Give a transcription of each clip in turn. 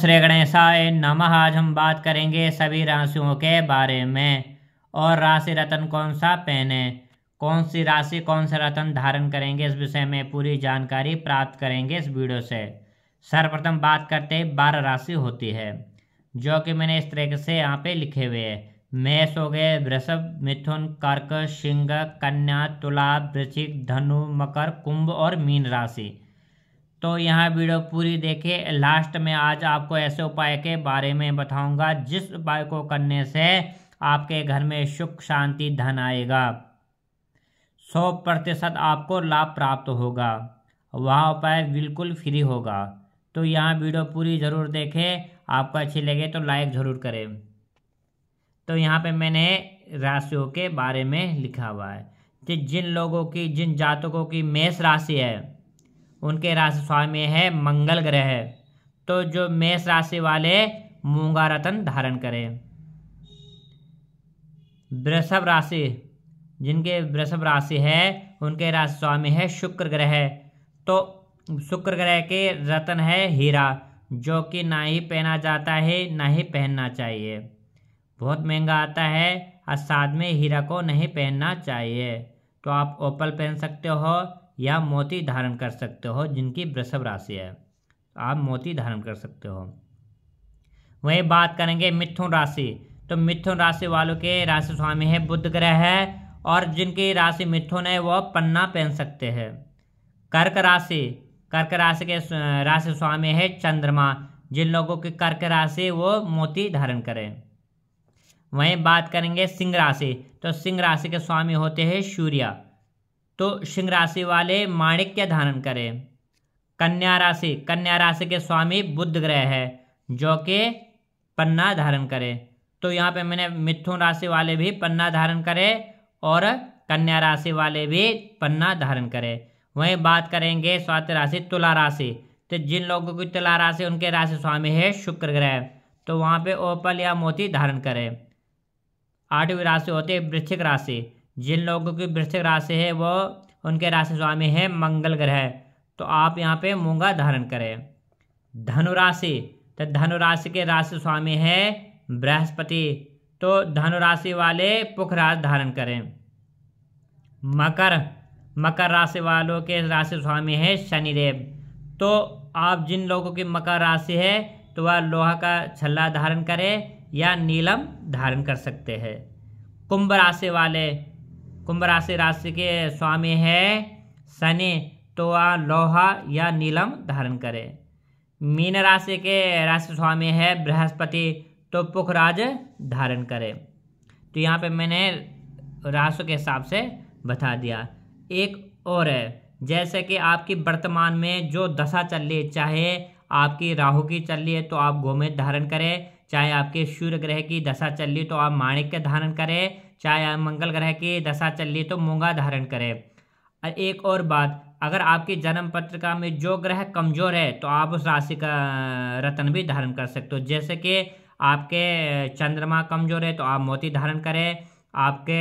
श्री गणेशाय नमः आज हम बात करेंगे सभी राशियों के बारे में और राशि रतन कौन सा पहने कौन सी राशि कौन सा रतन धारण करेंगे इस विषय में पूरी जानकारी प्राप्त करेंगे इस वीडियो से सर्वप्रथम बात करते हैं बारह राशि होती है जो कि मैंने इस तरीके से यहाँ पे लिखे हुए है मेष हो गए वृषभ मिथुन कर्क सिंह कन्या तुला वृश्चिक धनु मकर कुंभ और मीन राशि तो यहाँ वीडियो पूरी देखें लास्ट में आज आपको ऐसे उपाय के बारे में बताऊंगा जिस उपाय को करने से आपके घर में सुख शांति धन आएगा सौ प्रतिशत आपको लाभ प्राप्त होगा वह उपाय बिल्कुल फ्री होगा तो यहाँ वीडियो पूरी ज़रूर देखें आपको अच्छी लगे तो लाइक ज़रूर करें तो यहाँ पे मैंने राशियों के बारे में लिखा हुआ है कि तो जिन लोगों की जिन जातकों की मेष राशि है उनके राशि स्वामी है मंगल ग्रह तो जो मेष राशि वाले मूंगा रतन धारण करें वृषभ राशि जिनके वृषभ राशि है उनके राशि स्वामी है शुक्र ग्रह तो शुक्र ग्रह के रतन है हीरा जो कि ना ही पहना जाता है ना ही पहनना चाहिए बहुत महंगा आता है और साथ में हीरा को नहीं पहनना चाहिए तो आप ओपल पहन सकते हो या मोती धारण कर सकते हो जिनकी वृषभ राशि है आप मोती धारण कर सकते हो वहीं बात करेंगे मिथुन राशि तो मिथुन राशि वालों के राशि स्वामी है बुद्ध ग्रह है और जिनकी राशि मिथुन है वह पन्ना पहन सकते हैं कर्क राशि कर्क राशि के राशि स्वामी है चंद्रमा जिन लोगों की कर्क राशि वो मोती धारण करें वहीं बात करेंगे सिंह राशि तो सिंह राशि के स्वामी होते हैं सूर्य तो सिंह राशि वाले माणिक्य धारण करें कन्या राशि कन्या राशि के स्वामी बुद्ध ग्रह है जो कि पन्ना धारण करें तो यहाँ पे मैंने मिथुन राशि वाले भी पन्ना धारण करें और कन्या राशि वाले भी पन्ना धारण करें वहीं बात करेंगे स्वाति राशि तुला राशि तो जिन लोगों की तुला राशि उनके राशि स्वामी है शुक्र ग्रह तो वहाँ पे ओपल या मोती धारण करें आठवीं राशि होती है वृश्चिक राशि जिन लोगों की वृश्चिक राशि है वो उनके राशि स्वामी है मंगल ग्रह तो आप यहाँ पे मूंगा धारण करें धनुराशि तो धनुराशि के राशि स्वामी है बृहस्पति तो धनुराशि वाले पुखराज धारण करें मकर मकर राशि वालों के राशि स्वामी है शनिदेव तो आप जिन लोगों की मकर राशि है तो वह लोहा का छल्ला धारण करें या नीलम धारण कर सकते हैं कुंभ राशि वाले कुंभ राशि राशि के स्वामी है शनि तो वह लोहा या नीलम धारण करें मीन राशि के राशि स्वामी है बृहस्पति तो पुखराज धारण करें तो यहाँ पे मैंने राशि के हिसाब से बता दिया एक और है जैसे कि आपकी वर्तमान में जो दशा चल रही है चाहे आपकी राहु की चल रही है तो आप गोमेद धारण करें चाहे आपके सूर्य ग्रह की दशा चल रही है तो आप माणिक धारण करें चाहे मंगल ग्रह की दशा चल रही तो मूंगा धारण करें और एक और बात अगर आपकी जन्म पत्रिका में जो ग्रह कमजोर है तो आप उस राशि का रतन भी धारण कर सकते हो जैसे कि आपके चंद्रमा कमजोर है तो आप मोती धारण करें आपके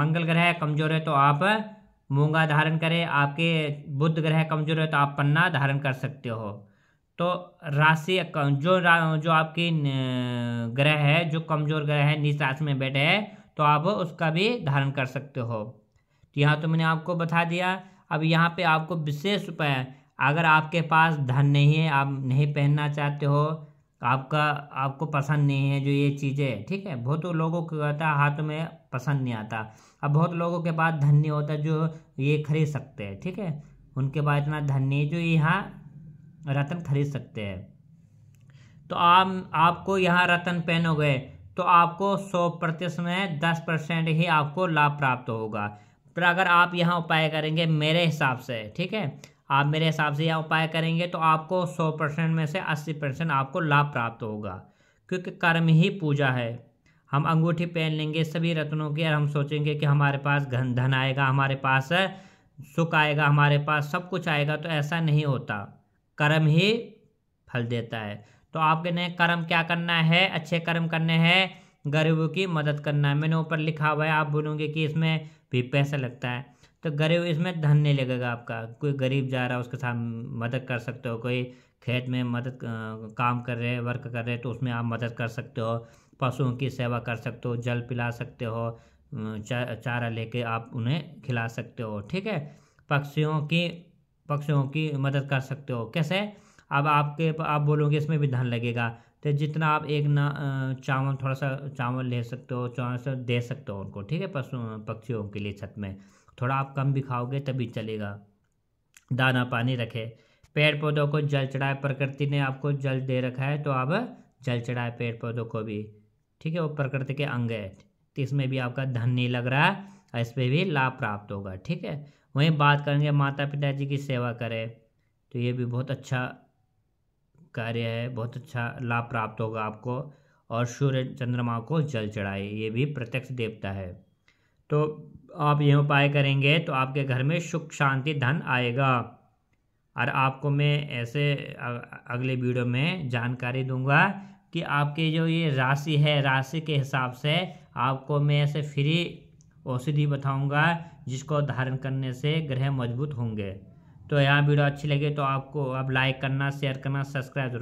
मंगल ग्रह कमजोर है तो आप मूंगा धारण करें आपके बुध ग्रह कमजोर है तो आप पन्ना धारण कर सकते हो तो राशि जो रा, जो आपकी ग्रह है जो कमजोर ग्रह है नीच राशि में बैठे हैं तो आप उसका भी धारण कर सकते हो तो यहाँ तो मैंने आपको बता दिया अब यहाँ पे आपको विशेष उपाय अगर आपके पास धन नहीं है आप नहीं पहनना चाहते हो आपका आपको पसंद नहीं है जो ये चीज़ें ठीक है बहुत लोगों को है हाथ में पसंद नहीं आता अब बहुत लोगों के पास धन नहीं होता जो ये खरीद सकते हैं ठीक है उनके पास इतना धन नहीं जो यहाँ रतन खरीद सकते हैं तो आप आपको यहाँ रतन पहनोगे तो आपको सौ प्रतिशत में दस परसेंट ही आपको लाभ प्राप्त होगा पर अगर आप यहाँ उपाय करेंगे मेरे हिसाब से ठीक है आप मेरे हिसाब से यह उपाय करेंगे तो आपको सौ परसेंट में से अस्सी परसेंट आपको लाभ प्राप्त होगा क्योंकि कर्म ही पूजा है हम अंगूठी पहन लेंगे सभी रत्नों की और हम सोचेंगे कि हमारे पास घन धन आएगा हमारे पास सुख आएगा हमारे पास सब कुछ आएगा तो ऐसा नहीं होता कर्म ही फल देता है तो आपके नए कर्म क्या करना है अच्छे कर्म करने हैं गरीबों की मदद करना है मैंने ऊपर लिखा हुआ है आप बोलोगे कि इसमें भी पैसा लगता है तो गरीब इसमें धन नहीं लगेगा आपका कोई गरीब जा रहा है उसके साथ मदद कर सकते हो कोई खेत में मदद काम कर रहे हैं वर्क कर रहे हैं तो उसमें आप मदद कर सकते हो पशुओं की सेवा कर सकते हो जल पिला सकते हो चा, चारा लेके आप उन्हें खिला सकते हो ठीक है पक्षियों की पक्षियों की मदद कर सकते हो कैसे अब आपके आप बोलोगे इसमें भी धन लगेगा तो जितना आप एक ना चावल थोड़ा सा चावल ले सकते हो चावल से दे सकते हो उनको ठीक है पशु पक्षियों के लिए छत में थोड़ा आप कम भी खाओगे तभी चलेगा दाना पानी रखे पेड़ पौधों को जल चढ़ाए प्रकृति ने आपको जल दे रखा है तो आप जल चढ़ाए पेड़ पौधों को भी ठीक है वो प्रकृति के अंग है तो इसमें भी आपका धन नहीं लग रहा है और इस पर भी लाभ प्राप्त होगा ठीक है वहीं बात करेंगे माता पिताजी की सेवा करें तो ये भी बहुत अच्छा कार्य है बहुत अच्छा लाभ प्राप्त होगा आपको और सूर्य चंद्रमा को जल चढ़ाए ये भी प्रत्यक्ष देवता है तो आप यह उपाय करेंगे तो आपके घर में सुख शांति धन आएगा और आपको मैं ऐसे अगले वीडियो में जानकारी दूंगा कि आपकी जो ये राशि है राशि के हिसाब से आपको मैं ऐसे फ्री औषधि बताऊंगा जिसको धारण करने से ग्रह मजबूत होंगे तो यहाँ वीडियो अच्छी लगे तो आपको अब लाइक करना शेयर करना सब्सक्राइब जरूर